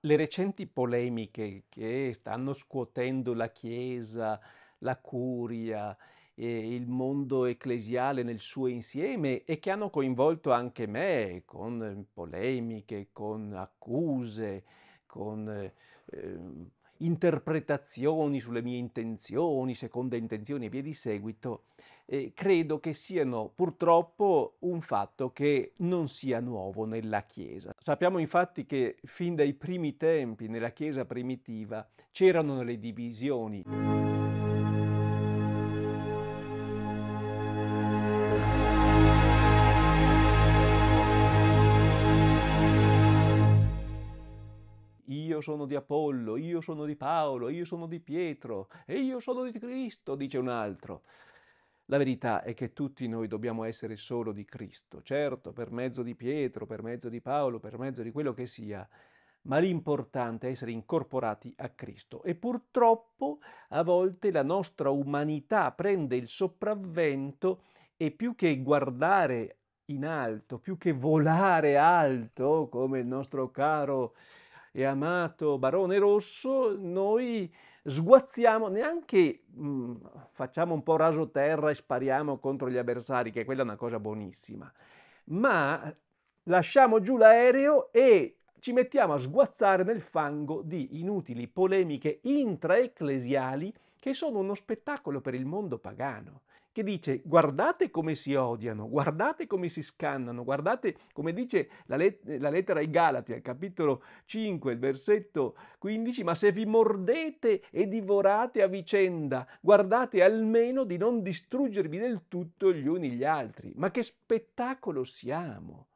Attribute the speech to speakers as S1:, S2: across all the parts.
S1: le recenti polemiche che stanno scuotendo la Chiesa, la Curia, e il mondo ecclesiale nel suo insieme e che hanno coinvolto anche me con polemiche, con accuse, con eh, interpretazioni sulle mie intenzioni, seconde intenzioni e via di seguito, eh, credo che siano purtroppo un fatto che non sia nuovo nella Chiesa. Sappiamo infatti che fin dai primi tempi nella Chiesa primitiva c'erano le divisioni. io sono di Apollo, io sono di Paolo, io sono di Pietro e io sono di Cristo, dice un altro. La verità è che tutti noi dobbiamo essere solo di Cristo, certo, per mezzo di Pietro, per mezzo di Paolo, per mezzo di quello che sia, ma l'importante è essere incorporati a Cristo. E purtroppo a volte la nostra umanità prende il sopravvento e più che guardare in alto, più che volare alto, come il nostro caro e amato Barone Rosso, noi sguazziamo, neanche mh, mm, facciamo un po' raso terra e spariamo contro gli avversari, che quella è una cosa buonissima, ma lasciamo giù l'aereo e ci mettiamo a sguazzare nel fango di inutili polemiche intraecclesiali che sono uno spettacolo per il mondo pagano che dice guardate come si odiano, guardate come si scannano, guardate come dice la, let- la lettera ai Galati al capitolo 5, il versetto 15, ma se vi mordete e divorate a vicenda, guardate almeno di non distruggervi del tutto gli uni gli altri. Ma che spettacolo siamo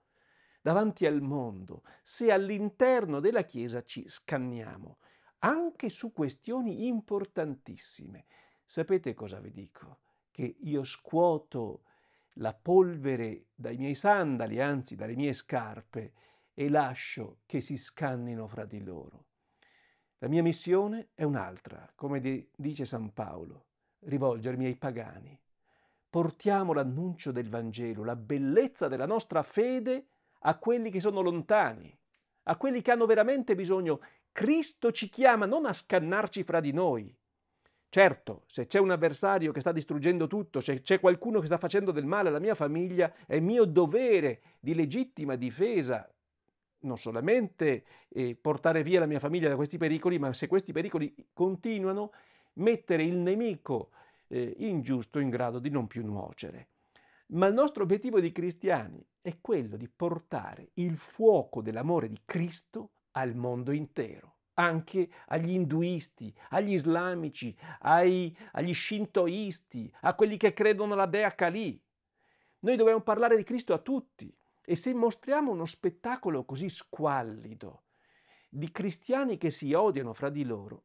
S1: davanti al mondo se all'interno della Chiesa ci scanniamo, anche su questioni importantissime. Sapete cosa vi dico? che io scuoto la polvere dai miei sandali, anzi dalle mie scarpe, e lascio che si scannino fra di loro. La mia missione è un'altra, come dice San Paolo, rivolgermi ai pagani. Portiamo l'annuncio del Vangelo, la bellezza della nostra fede a quelli che sono lontani, a quelli che hanno veramente bisogno. Cristo ci chiama non a scannarci fra di noi, Certo, se c'è un avversario che sta distruggendo tutto, se c'è qualcuno che sta facendo del male alla mia famiglia, è mio dovere di legittima difesa non solamente eh, portare via la mia famiglia da questi pericoli, ma se questi pericoli continuano, mettere il nemico eh, ingiusto in grado di non più nuocere. Ma il nostro obiettivo di cristiani è quello di portare il fuoco dell'amore di Cristo al mondo intero anche agli induisti, agli islamici, ai, agli shintoisti, a quelli che credono alla dea Kali. Noi dobbiamo parlare di Cristo a tutti e se mostriamo uno spettacolo così squallido di cristiani che si odiano fra di loro,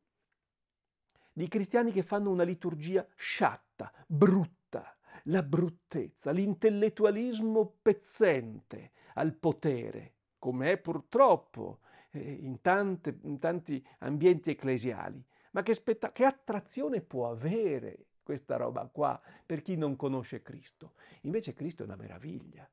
S1: di cristiani che fanno una liturgia sciatta, brutta, la bruttezza, l'intellettualismo pezzente al potere, come è purtroppo eh, in, tante, in tanti ambienti ecclesiali. Ma che, spetta- che attrazione può avere questa roba qua per chi non conosce Cristo? Invece Cristo è una meraviglia.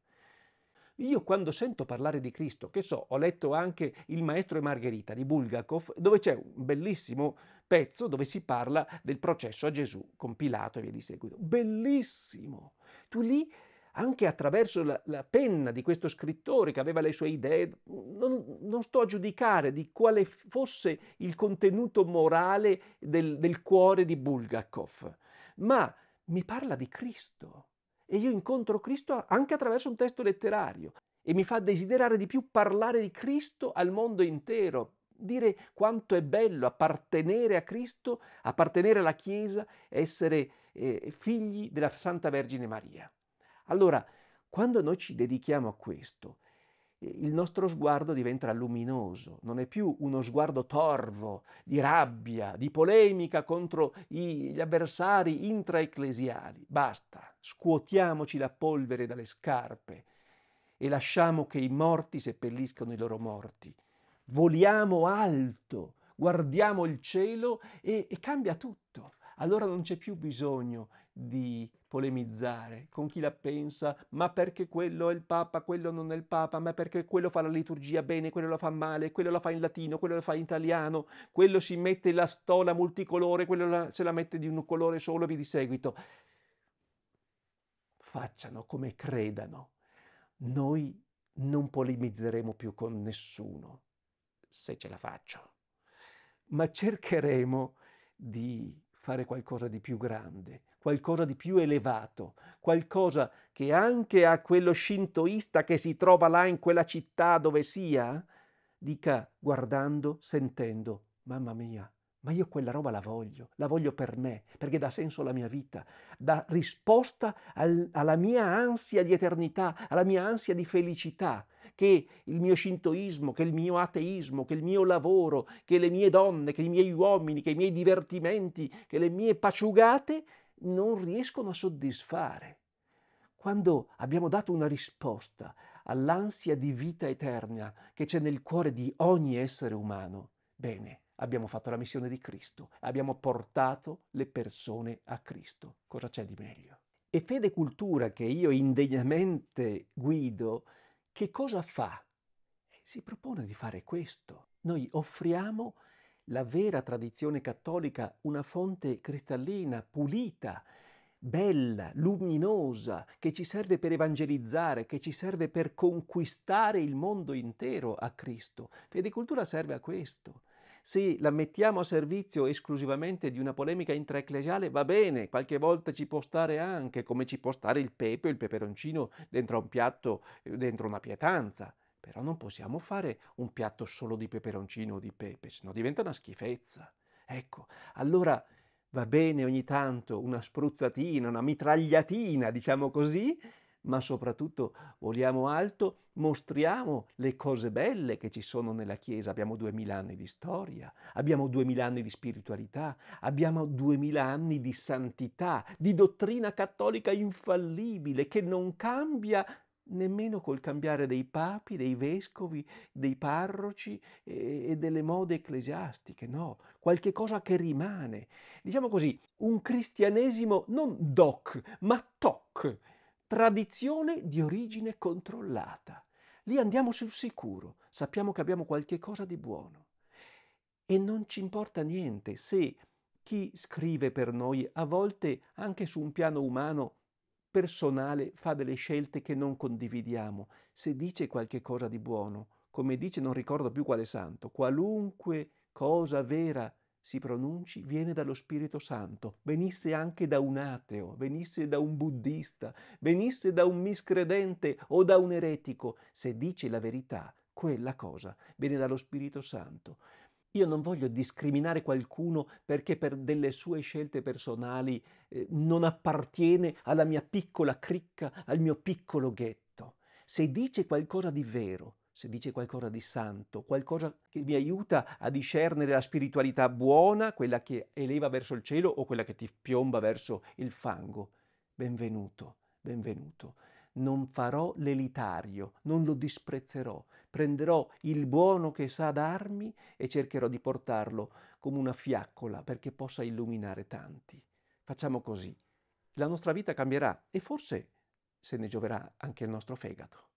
S1: Io quando sento parlare di Cristo, che so, ho letto anche Il Maestro e Margherita di Bulgakov, dove c'è un bellissimo pezzo dove si parla del processo a Gesù con Pilato e via di seguito. Bellissimo! Tu lì anche attraverso la, la, penna di questo scrittore che aveva le sue idee, non, non sto a giudicare di quale fosse il contenuto morale del, del cuore di Bulgakov, ma mi parla di Cristo e io incontro Cristo anche attraverso un testo letterario e mi fa desiderare di più parlare di Cristo al mondo intero, dire quanto è bello appartenere a Cristo, appartenere alla Chiesa, essere eh, figli della Santa Vergine Maria. Allora, quando noi ci dedichiamo a questo, eh, il nostro sguardo diventa luminoso, non è più uno sguardo torvo, di rabbia, di polemica contro gli avversari intraecclesiali. Basta, scuotiamoci la polvere dalle scarpe e lasciamo che i morti seppelliscano i loro morti. Voliamo alto, guardiamo il cielo e, e cambia tutto. Allora non c'è più bisogno di polemizzare con chi la pensa, ma perché quello è il Papa, quello non è il Papa, ma perché quello fa la liturgia bene, quello la fa male, quello la fa in latino, quello la fa in italiano, quello si mette la stola multicolore, quello la, se la mette di un colore solo e vi di seguito. Facciano come credano. Noi non polemizzeremo più con nessuno, se ce la faccio, ma cercheremo di fare qualcosa di più grande, qualcosa di più elevato, qualcosa che anche a quello shintoista che si trova là in quella città dove sia, dica guardando, sentendo, mamma mia, ma io quella roba la voglio, la voglio per me, perché dà senso alla mia vita, dà risposta al, alla mia ansia di eternità, alla mia ansia di felicità, che il mio shintoismo, che il mio ateismo, che il mio lavoro, che le mie donne, che i miei uomini, che i miei divertimenti, che le mie paciugate non riescono a soddisfare. Quando abbiamo dato una risposta all'ansia di vita eterna che c'è nel cuore di ogni essere umano, bene, abbiamo fatto la missione di Cristo, abbiamo portato le persone a Cristo. Cosa c'è di meglio? E fede e cultura che io indegnamente guido, che cosa fa? Eh, si propone di fare questo. Noi offriamo la vera tradizione cattolica una fonte cristallina, pulita, bella, luminosa, che ci serve per evangelizzare, che ci serve per conquistare il mondo intero a Cristo. Fede cultura serve a questo. Se la mettiamo a servizio esclusivamente di una polemica intraecclesiale va bene, qualche volta ci può stare anche, come ci può stare il pepe o il peperoncino dentro un piatto, eh, dentro una pietanza. Però non possiamo fare un piatto solo di peperoncino o di pepe, sennò diventa una schifezza. Ecco, allora va bene ogni tanto una spruzzatina, una mitragliatina, diciamo così, ma soprattutto voliamo alto, mostriamo le cose belle che ci sono nella Chiesa. Abbiamo duemila anni di storia, abbiamo duemila anni di spiritualità, abbiamo duemila anni di santità, di dottrina cattolica infallibile che non cambia nemmeno col cambiare dei papi, dei vescovi, dei parroci e, delle mode ecclesiastiche, no, qualche cosa che rimane. Diciamo così, un cristianesimo non doc, ma toc, tradizione di origine controllata. Lì andiamo sul sicuro, sappiamo che abbiamo qualche cosa di buono. E non ci importa niente se chi scrive per noi, a volte anche su un piano umano, personale fa delle scelte che non condividiamo, se dice qualche cosa di buono, come dice non ricordo più quale santo, qualunque cosa vera si pronunci viene dallo Spirito Santo, venisse anche da un ateo, venisse da un buddista, venisse da un miscredente o da un eretico, se dice la verità, quella cosa viene dallo Spirito Santo. Io non voglio discriminare qualcuno perché per delle sue scelte personali eh, non appartiene alla mia piccola cricca, al mio piccolo ghetto. Se dice qualcosa di vero, se dice qualcosa di santo, qualcosa che mi aiuta a discernere la spiritualità buona, quella che eleva verso il cielo o quella che ti piomba verso il fango, benvenuto, benvenuto non farò l'elitario, non lo disprezzerò, prenderò il buono che sa darmi e cercherò di portarlo come una fiaccola perché possa illuminare tanti. Facciamo così. La nostra vita cambierà e forse se ne gioverà anche il nostro fegato.